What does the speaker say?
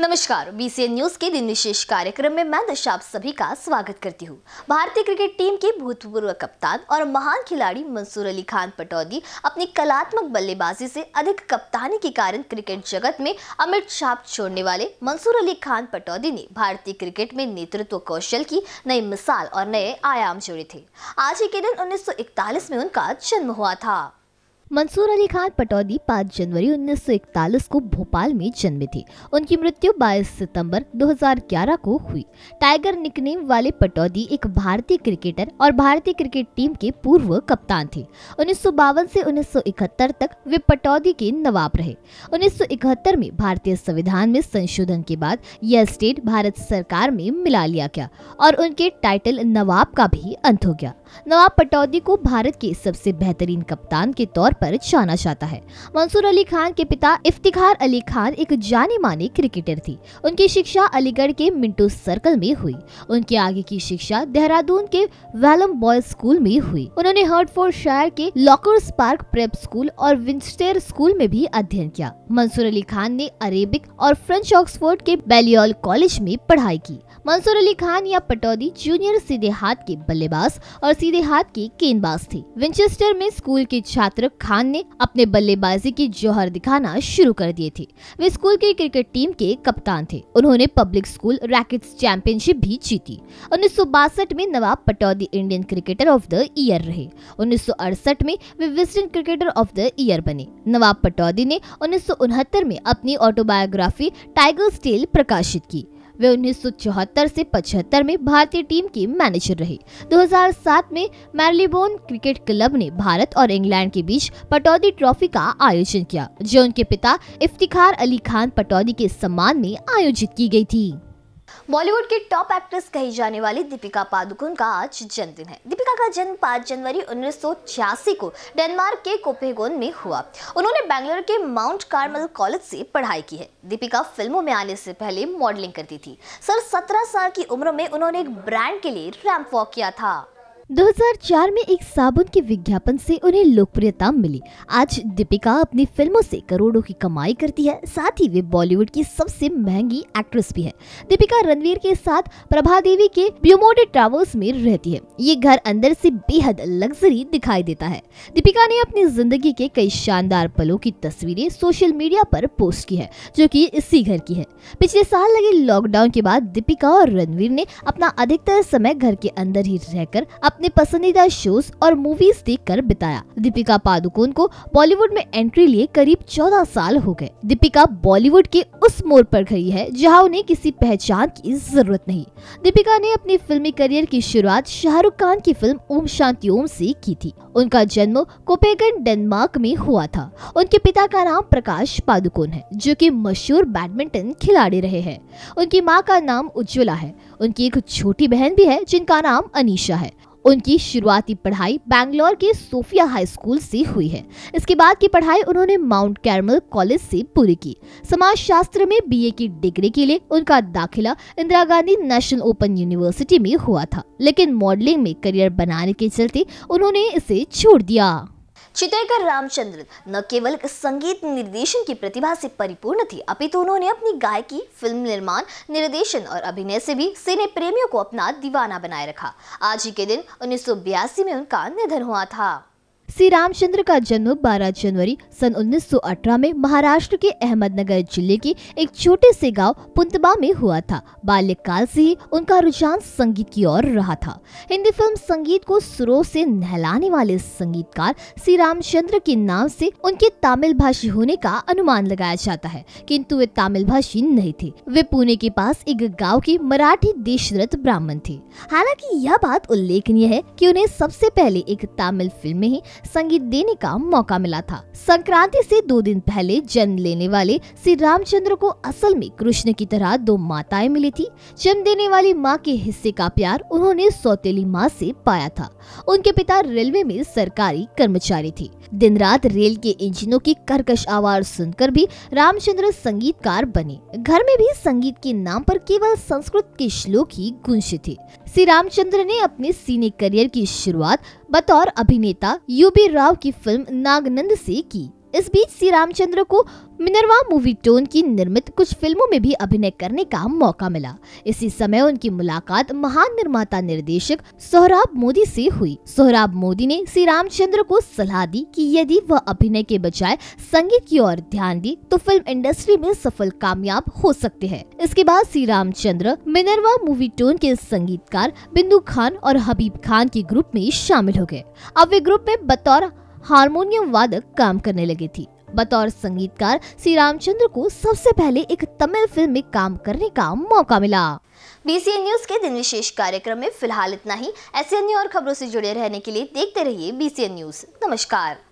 नमस्कार BCN news के दिन विशेष कार्यक्रम में मैं दशा आप सभी का स्वागत करती हूँ भारतीय क्रिकेट टीम के भूतपूर्व कप्तान और महान खिलाड़ी मंसूर अली खान पटौदी अपनी कलात्मक बल्लेबाजी से अधिक कप्तानी के कारण क्रिकेट जगत में अमिट छाप छोड़ने वाले मंसूर अली खान पटौदी ने भारतीय क्रिकेट में नेतृत्व कौशल की नई मिसाल और नए आयाम जोड़े थे आज ही के दिन उन्नीस में उनका जन्म हुआ था मंसूर अली खान पटौदी 5 जनवरी 1941 को भोपाल में जन्मे थे उनकी मृत्यु 22 सितंबर 2011 को हुई टाइगर निकनेम वाले पटौदी एक भारतीय क्रिकेटर और भारतीय क्रिकेट टीम के पूर्व कप्तान थे उन्नीस से 1971 तक वे पटौदी के नवाब रहे 1971 में भारतीय संविधान में संशोधन के बाद यह स्टेट भारत सरकार में मिला लिया गया और उनके टाइटल नवाब का भी अंत हो गया नवाब पटौदी को भारत के सबसे बेहतरीन कप्तान के तौर पर जाना जाता है मंसूर अली खान के पिता इफ्तिखार अली खान एक जाने माने क्रिकेटर थी उनकी शिक्षा अलीगढ़ के मिंटो सर्कल में हुई उनके आगे की शिक्षा देहरादून के वेलम बॉयज स्कूल में हुई उन्होंने हर्टफोर्ड शायर के लॉकर्स पार्क प्रेप स्कूल और विंस्टेयर स्कूल में भी अध्ययन किया मंसूर अली खान ने अरेबिक और फ्रेंच ऑक्सफोर्ड के बेलियोल कॉलेज में पढ़ाई की मंसूर अली खान या पटौदी जूनियर सीधे हाथ के बल्लेबाज और सीधे हाथ के गेंदबाज थे विंचेस्टर में स्कूल के छात्र खान ने अपने बल्लेबाजी की जौहर दिखाना शुरू कर दिए थे वे स्कूल के क्रिकेट टीम के कप्तान थे उन्होंने पब्लिक स्कूल रैकेट चैंपियनशिप भी जीती उन्नीस में Nawab Pataudi Indian cricketer of the year रहे उन्नीस में वे western cricketer of the year बने नवाब पटौदी ने उन्नीस में अपनी ऑटोबायोग्राफी टाइगर स्टेल प्रकाशित की वे उन्नीस से 75 में भारतीय टीम की मैनेजर रहे 2007 में मैरलीबोन क्रिकेट क्लब ने भारत और इंग्लैंड के बीच पटौदी ट्रॉफी का आयोजन किया जो उनके पिता इफ्तिखार अली खान पटौदी के सम्मान में आयोजित की गई थी बॉलीवुड की टॉप एक्ट्रेस कही जाने वाली दीपिका पादुकोण का आज जन्मदिन है दीपिका का जन्म 5 जनवरी उन्नीस को डेनमार्क के कोपेगोन में हुआ उन्होंने बैंगलोर के माउंट कार्मल कॉलेज से पढ़ाई की है दीपिका फिल्मों में आने से पहले मॉडलिंग करती थी सर 17 साल की उम्र में उन्होंने एक ब्रांड के लिए रैम्प वॉक किया था 2004 में एक साबुन के विज्ञापन से उन्हें लोकप्रियता मिली आज दीपिका अपनी फिल्मों से करोड़ों की कमाई करती है साथ ही वे बॉलीवुड की सबसे महंगी एक्ट्रेस भी है दीपिका रणवीर के साथ प्रभा देवी के ब्यूमोडे ट्रावर्स में रहती है ये घर अंदर से बेहद लग्जरी दिखाई देता है दीपिका ने अपनी जिंदगी के कई शानदार पलों की तस्वीरें सोशल मीडिया पर पोस्ट की है जो की इसी घर की है पिछले साल लगे लॉकडाउन के बाद दीपिका और रणवीर ने अपना अधिकतर समय घर के अंदर ही रहकर अपने अपने पसंदीदा शोज और मूवीज देख कर बिताया दीपिका पादुकोण को बॉलीवुड में एंट्री लिए करीब चौदह साल हो गए दीपिका बॉलीवुड के उस मोड़ पर खड़ी है जहाँ उन्हें किसी पहचान की जरूरत नहीं दीपिका ने अपने फिल्मी करियर की शुरुआत शाहरुख खान की फिल्म ओम शांति ओम से की थी उनका जन्म कोपेगन डेनमार्क में हुआ था उनके पिता का नाम प्रकाश पादुकोण है जो कि मशहूर बैडमिंटन खिलाड़ी रहे हैं उनकी माँ का नाम उज्ज्वला है उनकी एक छोटी बहन भी है जिनका नाम अनिशा है उनकी शुरुआती पढ़ाई बैंगलोर के सोफिया हाई स्कूल से हुई है इसके बाद की पढ़ाई उन्होंने माउंट कैरमल कॉलेज से पूरी की समाज शास्त्र में बी की डिग्री के लिए उनका दाखिला Indira Gandhi national open university में हुआ था लेकिन मॉडलिंग में करियर बनाने के चलते उन्होंने इसे छोड़ दिया चितेकर रामचंद्र न केवल संगीत निर्देशन की प्रतिभा से परिपूर्ण थी अपितु उन्होंने अपनी गायकी फिल्म निर्माण निर्देशन और अभिनय से भी सिने प्रेमियों को अपना दीवाना बनाए रखा आज ही के दिन उन्नीस में उनका निधन हुआ था श्री रामचंद्र का जन्म 12 जनवरी सन 1918 में महाराष्ट्र के अहमदनगर जिले के एक छोटे से गांव पुंतबा में हुआ था बाल्यकाल से ही उनका रुझान संगीत की ओर रहा था हिंदी फिल्म संगीत को सुरों से नहलाने वाले संगीतकार श्री रामचंद्र के नाम से उनके तमिल भाषी होने का अनुमान लगाया जाता है किंतु वे तमिल भाषी नहीं थे वे पुणे के पास एक गाँव के मराठी देशरथ ब्राह्मण थे हालांकि यह बात उल्लेखनीय है की उन्हें सबसे पहले एक तमिल फिल्म में ही संगीत देने का मौका मिला था संक्रांति से दो दिन पहले जन्म लेने वाले श्री रामचंद्र को असल में कृष्ण की तरह दो माताएं मिली थी जन्म देने वाली माँ के हिस्से का प्यार उन्होंने सौतेली माँ से पाया था उनके पिता रेलवे में सरकारी कर्मचारी थे दिन रात रेल के इंजनों की करकश आवाज सुनकर भी रामचंद्र संगीतकार बने घर में भी संगीत के नाम पर केवल संस्कृत के श्लोक ही गुंज थे श्री रामचंद्र ने अपने सीने करियर की शुरुआत बतौर अभिनेता यू यूपी राव की फिल्म नागनंद से की इस बीच सी रामचंद्र को मिनरवा मूवी टोन की निर्मित कुछ फिल्मों में भी अभिनय करने का मौका मिला इसी समय उनकी मुलाकात महान निर्माता निर्देशक सोहराब मोदी से हुई सोहराब मोदी ने श्री रामचंद्र को सलाह दी कि यदि वह अभिनय के बजाय संगीत की ओर ध्यान दी तो फिल्म इंडस्ट्री में सफल कामयाब हो सकते हैं इसके बाद Shri Ramchandra Minerva Movietone के संगीतकार बिंदु खान और हबीब खान के ग्रुप में शामिल हो गए अब वे ग्रुप में बतौर हारमोनियम वादक काम करने लगी थी बतौर संगीतकार श्री रामचंद्र को सबसे पहले एक तमिल फिल्म में काम करने का मौका मिला बी न्यूज के दिन विशेष कार्यक्रम में फिलहाल इतना ही ऐसी अन्य और खबरों से जुड़े रहने के लिए देखते रहिए बी न्यूज नमस्कार